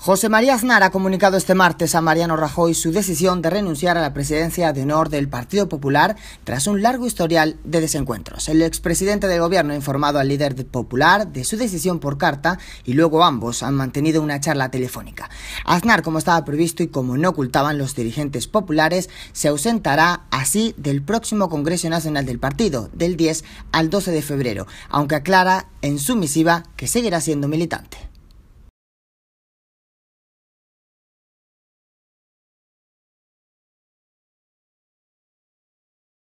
José María Aznar ha comunicado este martes a Mariano Rajoy su decisión de renunciar a la presidencia de honor del Partido Popular tras un largo historial de desencuentros. El expresidente del gobierno ha informado al líder popular de su decisión por carta y luego ambos han mantenido una charla telefónica. Aznar, como estaba previsto y como no ocultaban los dirigentes populares, se ausentará así del próximo Congreso Nacional del Partido, del 10 al 12 de febrero, aunque aclara en su misiva que seguirá siendo militante.